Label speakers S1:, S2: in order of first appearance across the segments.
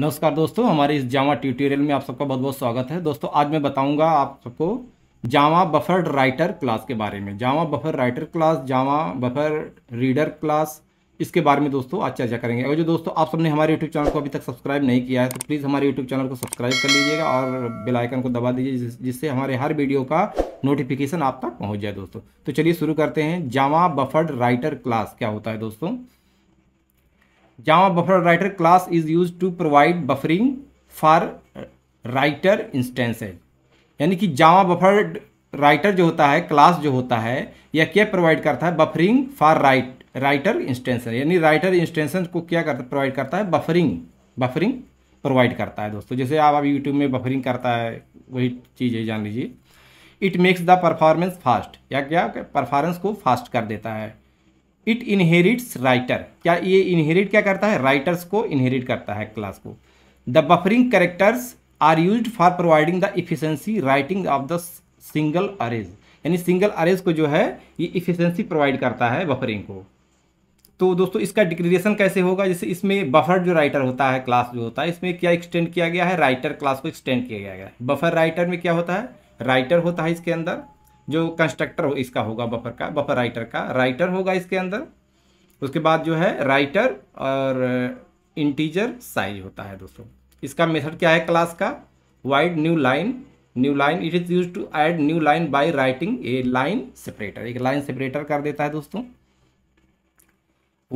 S1: नमस्कार दोस्तों हमारे इस जावा ट्यूटोरियल में आप सबका बहुत बहुत स्वागत है दोस्तों आज मैं बताऊंगा आप सबको जावा बफर राइटर क्लास के बारे में Java buffer writer class Java buffer reader class इसके बारे में दोस्तों आज चर्चा करेंगे अगर जो दोस्तों आप सबने हमारे यूट्यूब चैनल को अभी तक सब्सक्राइब नहीं किया है तो प्लीज़ हमारे यूट्यूब चैनल को सब्सक्राइब कर लीजिएगा और बेल आइकन को दबा दीजिए जिससे हमारे हर वीडियो का नोटिफिकेशन आप तक पहुंच जाए दोस्तों तो चलिए शुरू करते हैं जावा बफर्ड राइटर क्लास क्या होता है दोस्तों Java buffer writer class is used to provide buffering for writer instances. यानी कि जावा बफर राइटर जो होता है क्लास जो होता है यह क्या प्रोवाइड करता है buffering for write writer instances यानी राइटर इंस्टेंसन को क्या करता प्रोवाइड करता है बफरिंग बफरिंग प्रोवाइड करता है दोस्तों जैसे आप अभी यूट्यूब में बफरिंग करता है वही चीज़ है जान लीजिए it makes the performance fast या क्या परफॉर्मेंस को फास्ट कर देता है इट इनहेरिट्स राइटर क्या ये इनहेरिट क्या करता है राइटर्स को इनहेरिट करता है क्लास को the buffering characters are use for providing the efficiency writing of the single arrays यानी सिंगल अरेज को जो है ये इफिशेंसी प्रोवाइड करता है बफरिंग को तो दोस्तों इसका डिक्लेरेशन कैसे होगा जैसे इसमें बफर जो राइटर होता है क्लास जो होता है इसमें क्या एक्सटेंड किया गया है राइटर क्लास को एक्सटेंड किया गया है बफर राइटर में क्या होता है राइटर होता है इसके अंदर जो कंस्ट्रक्टर हो इसका होगा बफर का बफर राइटर का राइटर होगा इसके अंदर उसके बाद जो है राइटर और इंटीजर साइज होता है दोस्तों इसका मेथड क्या है क्लास का void new line new line it is use to add new line by writing a line separator एक लाइन सेपरेटर कर देता है दोस्तों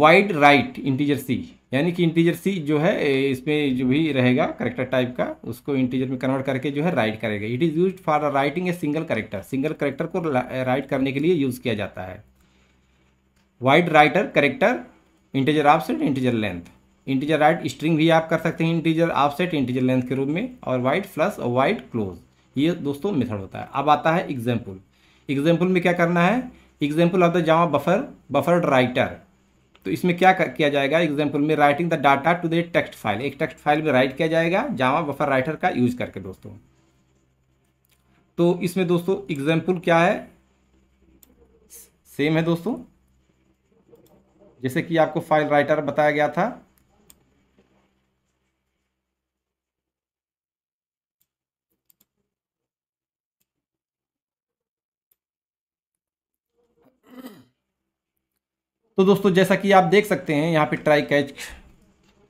S1: वाइड राइट इंटीजर सी यानी कि इंटीजर सी जो है इसमें जो भी रहेगा करेक्टर टाइप का उसको इंटीजर में कन्वर्ट करके जो है राइट करेगा it is use for writing a single character single character को राइट करने के लिए यूज़ किया जाता है void writer character integer offset integer length integer write string भी आप कर सकते हैं इंटीजर ऑफसेट इंटीजर लेंथ के रूप में और वाइट प्लस और वाइट क्लोज ये दोस्तों मेथड होता है अब आता है एग्जाम्पल एग्जाम्पल में क्या करना है example of the Java buffer buffer writer तो इसमें क्या किया जाएगा एग्जाम्पल में writing the data to the text file एक टेक्स्ट फाइल में राइट किया जाएगा जावा बफर राइटर का यूज करके दोस्तों तो इसमें दोस्तों एग्जाम्पल क्या है सेम है दोस्तों जैसे कि आपको फाइल राइटर बताया गया था तो दोस्तों जैसा कि आप देख सकते हैं यहाँ पे ट्राई कैच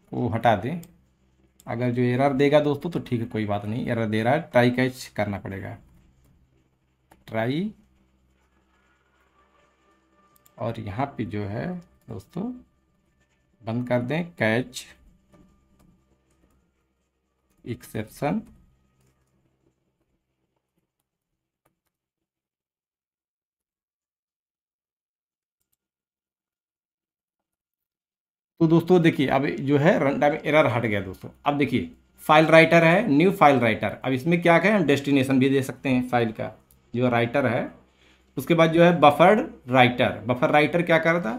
S1: को हटा दें अगर जो एरर देगा दोस्तों तो ठीक है कोई बात नहीं एरर दे रहा है ट्राई कैच करना पड़ेगा ट्राई और यहाँ पे जो है दोस्तों बंद कर दें कैच एक्सेप्शन तो दोस्तों देखिए अब जो है रन टाइम एरर हट गया दोस्तों अब देखिए फाइल राइटर है न्यू फाइल राइटर अब इसमें क्या कहें हम डेस्टिनेशन भी दे सकते हैं फाइल का जो राइटर है उसके बाद जो है बफर्ड राइटर बफर राइटर क्या कर रहा था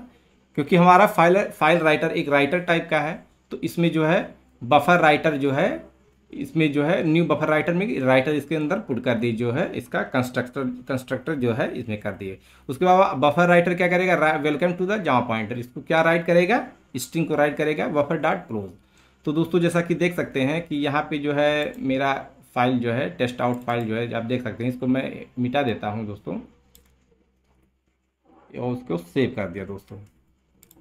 S1: क्योंकि हमारा फाइल फाइल राइटर एक राइटर टाइप का है तो इसमें जो है बफर राइटर जो है इसमें जो है न्यू बफर राइटर में राइटर इसके अंदर पुट कर दिए जो है इसका कंस्ट्रक्टर कंस्ट्रक्टर जो है इसमें कर दिए उसके बाद बफर राइटर क्या करेगा welcome to the Java pointer इसको क्या राइट करेगा स्ट्रिंग को राइट करेगा बफर डॉट क्लोज तो दोस्तों जैसा कि देख सकते हैं कि यहाँ पे जो है मेरा फाइल जो है टेस्ट आउट फाइल जो है आप देख सकते हैं इसको मैं मिटा देता हूँ दोस्तों और उसको सेव कर दिया दोस्तों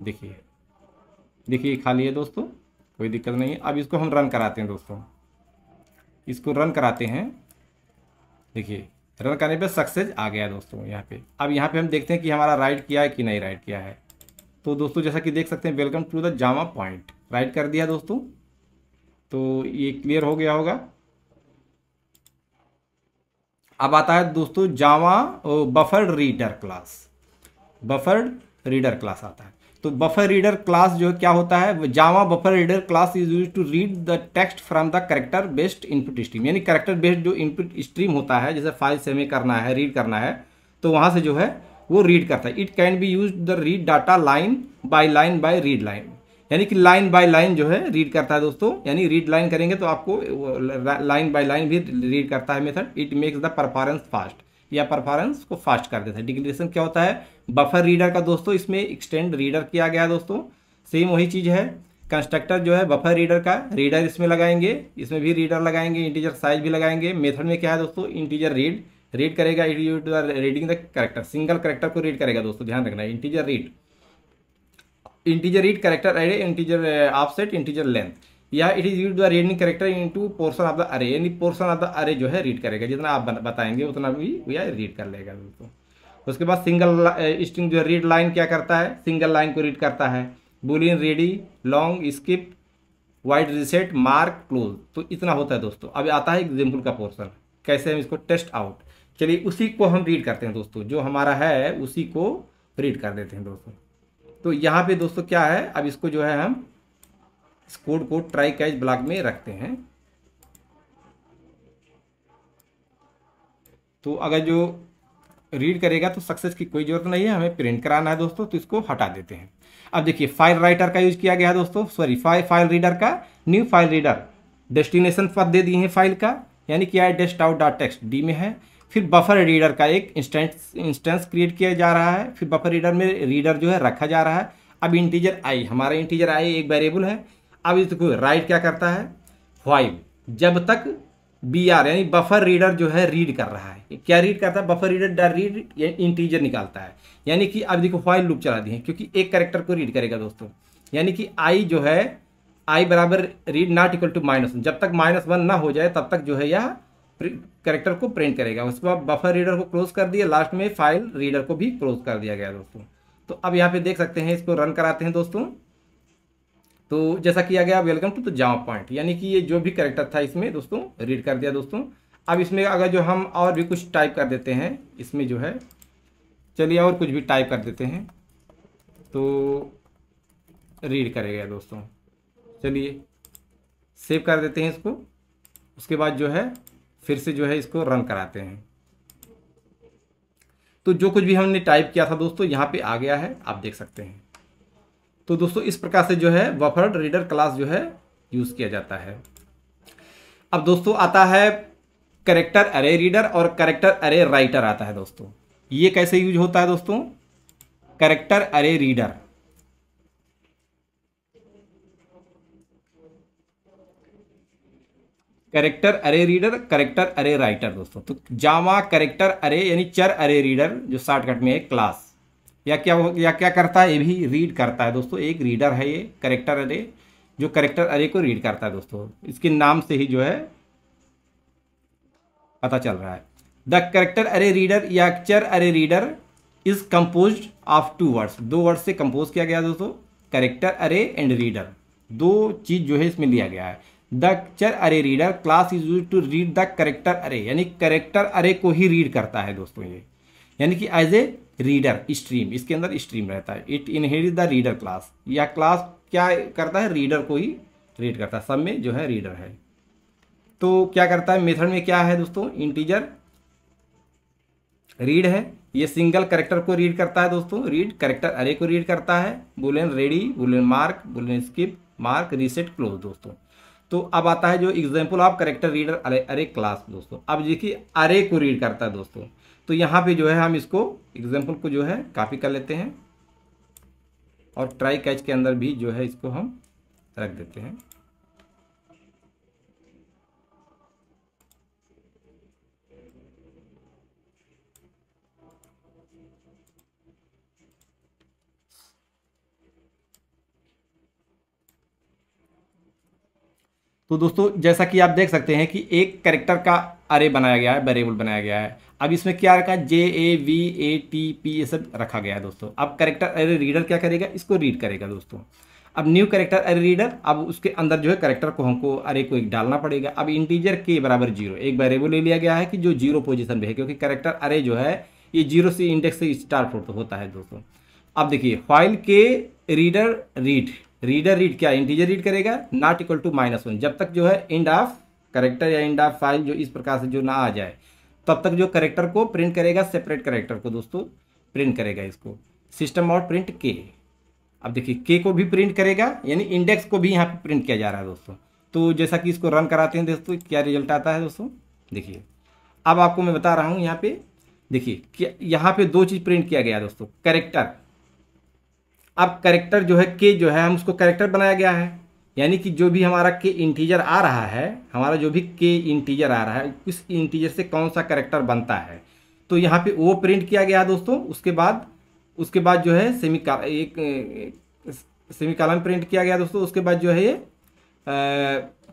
S1: देखिए देखिए खाली है दोस्तों कोई दिक्कत नहीं है अब इसको हम रन कराते हैं दोस्तों इसको रन कराते हैं देखिए रन करने पे सक्सेस आ गया दोस्तों यहाँ पे अब यहाँ पे हम देखते हैं कि हमारा राइट किया है कि नहीं राइट किया है तो दोस्तों जैसा कि देख सकते हैं welcome to the Jama point write कर दिया दोस्तों तो ये क्लियर हो गया होगा अब आता है दोस्तों Java buffer reader class buffered reader class आता है तो बफर रीडर क्लास जो क्या होता है Java buffer reader class is use to read the text from the character based input stream यानी करेक्टर बेस्ड जो इनपुट स्ट्रीम होता है जैसे फाइल से हमें करना है रीड करना है तो वहां से जो है वो रीड करता है it can be use the read data line by line by read line यानी कि लाइन बाय लाइन जो है रीड करता है दोस्तों यानी रीड लाइन करेंगे तो आपको लाइन बाय लाइन भी रीड करता है method it makes the performance fast या परफॉरेंस को फास्ट कर देता है डिक्लेरेशन क्या होता है बफर रीडर का दोस्तों इसमें एक्सटेंड रीडर किया गया दोस्तों सेम वही चीज़ है कंस्ट्रक्टर जो है बफर रीडर का रीडर इसमें लगाएंगे इसमें भी रीडर लगाएंगे इंटीजर साइज भी लगाएंगे मेथड में क्या है दोस्तों इंटीजर रीड रीड करेगा you are reading the character single character को रीड करेगा दोस्तों ध्यान रखना integer read integer read character array integer offset integer length या it is read the reading character into portion of the array यानी portion of the अरे जो है रीड करेगा जितना आप बताएंगे उतना भी वह रीड कर लेगा दोस्तों उसके बाद सिंगल स्ट्रिंग uh, जो रीड लाइन क्या करता है सिंगल लाइन को रीड करता है boolean ready long skip void reset mark close तो इतना होता है दोस्तों अभी आता है एग्जाम्पल का पोर्सन कैसे हम इसको टेस्ट आउट चलिए उसी को हम रीड करते हैं दोस्तों जो हमारा है उसी को रीड कर देते हैं दोस्तों तो यहाँ पे दोस्तों क्या है अब इसको जो है हम इस कोड को ट्राई कैच ब्लॉक में रखते हैं तो अगर जो रीड करेगा तो सक्सेस की कोई ज़रूरत नहीं है हमें प्रिंट कराना है दोस्तों तो इसको हटा देते हैं अब देखिए फाइल राइटर का यूज़ किया गया है दोस्तों सॉरी फाइल फाइल रीडर का न्यू फाइल रीडर डेस्टिनेशन पर दे दिए हैं फाइल का यानी कि I test out dot text D में है फिर बफर रीडर का एक इंस्टेंस इंस्टेंस क्रिएट किया जा रहा है फिर बफर रीडर में रीडर जो है रखा जा रहा है अब इंटीजर आई हमारा इंटीजर आई एक वेरिएबल है अब इसको राइट क्या करता है फाइव जब तक बी आर यानी बफर रीडर जो है रीड कर रहा है क्या रीड करता है बफर रीडर डर रीड इंटीजर निकालता है यानी कि अब देखो फाइल लूप चला दिए क्योंकि एक करेक्टर को रीड करेगा दोस्तों यानी कि आई जो है आई बराबर read not equal to minus जब तक माइनस वन ना हो जाए तब तक जो है यह करेक्टर को प्रिंट करेगा उसके बाद बफर रीडर को क्लोज कर दिया लास्ट में फाइल रीडर को भी क्लोज कर दिया गया दोस्तों तो अब यहाँ पे देख सकते हैं इसको रन कराते हैं दोस्तों तो जैसा किया गया वेलकम टू तो जाओ पॉइंट यानी कि ये जो भी करेक्टर था इसमें दोस्तों रीड कर दिया दोस्तों अब इसमें अगर जो हम और भी कुछ टाइप कर देते हैं इसमें जो है चलिए और कुछ भी टाइप कर देते हैं तो रीड करेगा दोस्तों चलिए सेव कर देते हैं इसको उसके बाद जो है फिर से जो है इसको रन कराते हैं तो जो कुछ भी हमने टाइप किया था दोस्तों यहाँ पे आ गया है आप देख सकते हैं तो दोस्तों इस प्रकार से जो है वफर्ड रीडर क्लास जो है यूज़ किया जाता है अब दोस्तों आता है करेक्टर अरे रीडर और करेक्टर अरे राइटर आता है दोस्तों ये कैसे यूज होता है दोस्तों character array reader character array reader character array writer दोस्तों तो जावा करेक्टर अरे यानी चर अरे रीडर जो शॉर्टकट में है क्लास या क्या हो या क्या करता है ये भी रीड करता है दोस्तों एक रीडर है ये करेक्टर अरे जो करेक्टर अरे को रीड करता है दोस्तों इसके नाम से ही जो है पता चल रहा है द करेक्टर अरे रीडर या char array reader is compose of two words दो वर्ड से कंपोज किया गया दोस्तों करेक्टर अरे एंड रीडर दो चीज़ जो है इसमें लिया गया है the char array reader class is use to read the character array यानी करेक्टर अरे को ही रीड करता है दोस्तों ये यानी कि एज ए रीडर स्ट्रीम इसके अंदर स्ट्रीम रहता है it inherit the reader class या क्लास क्या करता है रीडर को ही रीड करता है सब में जो है रीडर है तो क्या करता है मेथड में क्या है दोस्तों इंटीजर रीड है ये सिंगल करेक्टर को रीड करता है दोस्तों रीड करेक्टर अरे को रीड करता है boolean ready boolean mark boolean skip mark reset close दोस्तों तो अब आता है जो एग्जाम्पल ऑफ करेक्टर रीडर अरे अरे क्लास दोस्तों अब देखिए अरे को रीड करता है दोस्तों तो यहाँ पे जो है हम इसको एग्जाम्पल को जो है कॉपी कर लेते हैं और ट्राई कैच के अंदर भी जो है इसको हम रख देते हैं तो दोस्तों जैसा कि आप देख सकते हैं कि एक करेक्टर का अरे बनाया गया है वेरिएबल बनाया गया है अब इसमें क्या रखा है J A V A T P ये सब रखा गया है दोस्तों अब करेक्टर अरे रीडर क्या करेगा इसको रीड करेगा दोस्तों अब न्यू करेक्टर अरे रीडर अब उसके अंदर जो है करेक्टर को हमको अरे को एक डालना पड़ेगा अब इंटीजर के बराबर जीरो एक वेरिएबल ले लिया गया है कि जो जीरो पोजिशन पर है क्योंकि करेक्टर अरे जो है ये जीरो से इंडेक्स से स्टार्ट होता है दोस्तों अब देखिए फाइल के रीडर रीड रीडर रीड क्या इंटीजर रीड करेगा not equal to minus one जब तक जो है इंड ऑफ करेक्टर या इंड ऑफ फाइल जो इस प्रकार से जो ना आ जाए तब तक जो करेक्टर को प्रिंट करेगा सेपरेट करेक्टर को दोस्तों प्रिंट करेगा इसको सिस्टम और प्रिंट के अब देखिए के को भी प्रिंट करेगा यानी इंडेक्स को भी यहाँ पर प्रिंट किया जा रहा है दोस्तों तो जैसा कि इसको रन कराते हैं दोस्तों क्या रिजल्ट आता है दोस्तों देखिए अब आपको मैं बता रहा हूँ यहाँ पे देखिए यहाँ पे दो चीज़ प्रिंट किया गया दोस्तों करेक्टर अब करेक्टर जो है के जो है हम उसको करेक्टर बनाया गया है यानी कि जो भी हमारा के इंटीजर आ रहा है हमारा जो भी के इंटीजर आ रहा है उस इंटीजर से कौन सा करेक्टर बनता है तो यहाँ पे वो प्रिंट किया गया दोस्तों उसके बाद उसके बाद जो है सेमी का एक सेमी कालम प्रिंट किया गया दोस्तों उसके बाद जो है ये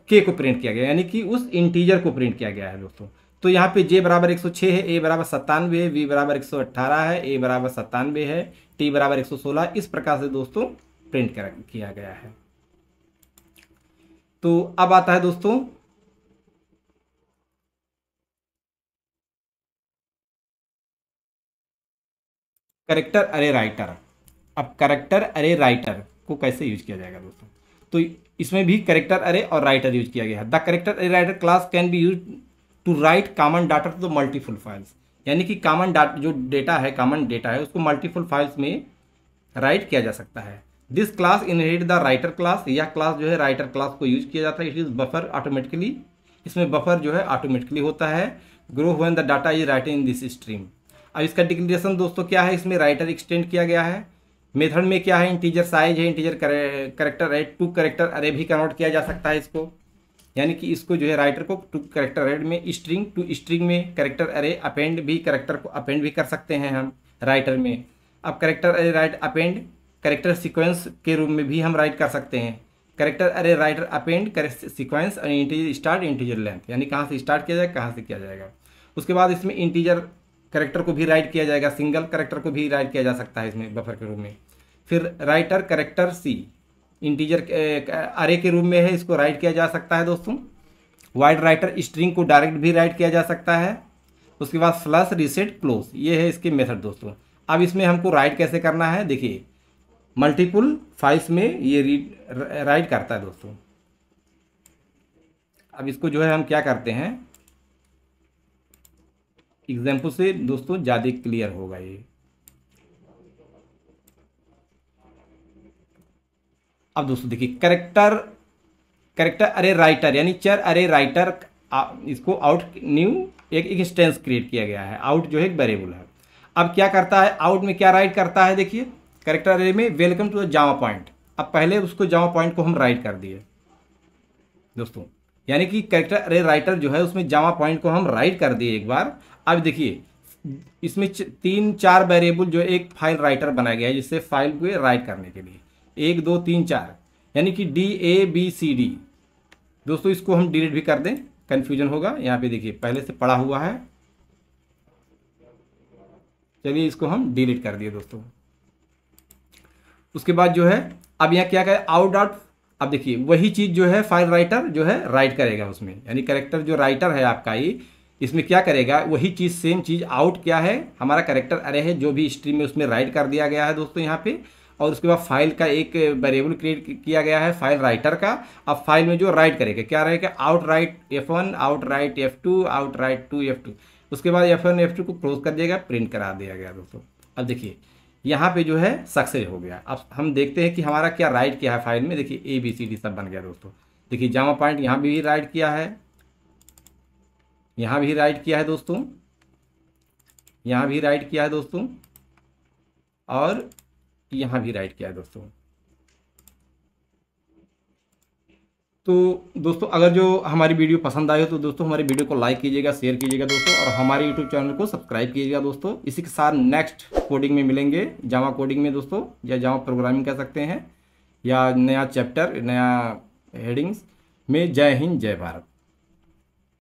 S1: के को प्रिंट किया गया यानी कि उस इंटीजर को प्रिंट किया गया है दोस्तों तो यहाँ पे जे बराबर एक सौ छः है ए बराबर सत्तानवे है वी बराबर एक सौ अट्ठारह है ए बराबर सत्तानवे है टी बराबर एक सौ सोलह इस प्रकार से दोस्तों प्रिंट कर किया गया है तो अब आता है दोस्तों करेक्टर अरे राइटर अब करेक्टर अरे राइटर को कैसे यूज किया जाएगा दोस्तों तो इसमें भी करेक्टर अरे और राइटर यूज किया गया है the character array writer class can be use to write common data to the multiple files यानी कि कामन डाटा जो डेटा है कॉमन डेटा है उसको मल्टीपुल फाइल्स में राइट किया जा सकता है this class inherit the writer class यह क्लास जो है राइटर क्लास को यूज किया जाता है इट इज़ बफर ऑटोमेटिकली इसमें बफर जो है ऑटोमेटिकली होता है grow when the data is writing in this stream अब इसका डिक्लेरेशन दोस्तों क्या है इसमें राइटर एक्सटेंड किया गया है मेथड में क्या है इंटीजर साइज है इंटीजर करेक्टर है टू करेक्टर अरे भी कन्वर्ट किया जा सकता है इसको यानी कि इसको जो है राइटर को टू करेक्टर रेड में स्ट्रिंग टू स्ट्रिंग में करेक्टर अरे अपेंड भी करेक्टर को अपेंड भी कर सकते हैं हम राइटर में अब करेक्टर अरे राइट अपेंड करेक्टर सीक्वेंस के रूप में भी हम राइट कर सकते हैं character array writer append sequence और इंटीजर स्टार्ट इंटीजर लेंथ यानी कहाँ से स्टार्ट किया जाएगा कहाँ से किया जाएगा उसके बाद इसमें इंटीजर करेक्टर को भी राइट किया जाएगा सिंगल करेक्टर को भी राइट किया जा सकता है इसमें बफर के रूप में फिर writer character C integer array eh, के रूप में है इसको राइट किया जा सकता है दोस्तों वाइड राइटर स्ट्रिंग को डायरेक्ट भी राइट किया जा सकता है उसके बाद स्लस रिसेट क्लोज ये है इसके मेथड दोस्तों अब इसमें हमको राइट कैसे करना है देखिए मल्टीपुल फाइल्स में ये राइट करता है दोस्तों अब इसको जो है हम क्या करते हैं एग्जाम्पल से दोस्तों ज़्यादा क्लियर होगा ये अब दोस्तों देखिए करेक्टर करेक्टर अरे राइटर यानी चर अरे राइटर इसको आउट न्यू एक एक्सटेंस क्रिएट किया गया है आउट जो है एक वेरिएबल है अब क्या करता है आउट में क्या राइट करता है देखिए करेक्टर अरे में welcome to the Jama point अब पहले उसको जावा पॉइंट को हम राइट कर दिए दोस्तों यानी कि करेक्टर अरे राइटर जो है उसमें जामा पॉइंट को हम राइट कर दिए एक बार अब देखिए इसमें तीन चार वेरिएबल जो एक फाइल राइटर बनाया गया है जिससे फाइल को राइट करने के लिए एक दो तीन चार यानी कि D A B C D दोस्तों इसको हम डिलीट भी कर दें कन्फ्यूजन होगा यहाँ पे देखिए पहले से पड़ा हुआ है चलिए इसको हम डिलीट कर दिए दोस्तों उसके बाद जो है अब यहाँ क्या करें आउट डॉट अब देखिए वही चीज़ जो है फाइल राइटर जो है राइट करेगा उसमें यानी करेक्टर जो राइटर है आपका ये इसमें क्या करेगा वही चीज़ सेम चीज़ आउट क्या है हमारा करेक्टर अरे है जो भी स्ट्रीम में उसमें राइट कर दिया गया है दोस्तों यहाँ पे और उसके बाद फाइल का एक वेरिएबल क्रिएट किया गया है फाइल राइटर का अब फाइल में जो राइट करेगा क्या रहेगा out write F one out write F two out write to F two उसके बाद एफ वन एफ टू को क्लोज कर दिया गया प्रिंट करा दिया गया दोस्तों अब देखिए यहाँ पे जो है सक्सेस हो गया अब हम देखते हैं कि हमारा क्या राइट किया है फाइल में देखिए ए बी सी डी सब बन गया दोस्तों देखिए जामा पॉइंट यहाँ भी राइट किया है यहाँ भी राइट किया है दोस्तों यहाँ भी राइट किया है दोस्तों और यहां भी राइट किया है दोस्तों तो दोस्तों अगर जो हमारी वीडियो पसंद आए हो तो दोस्तों हमारी वीडियो को लाइक कीजिएगा शेयर कीजिएगा दोस्तों और हमारे यूट्यूब चैनल को सब्सक्राइब कीजिएगा दोस्तों इसी के साथ नेक्स्ट कोडिंग में मिलेंगे जावा कोडिंग में दोस्तों या जावा प्रोग्रामिंग कह सकते हैं या नया चैप्टर नया हेडिंग्स में जय हिंद जय भारत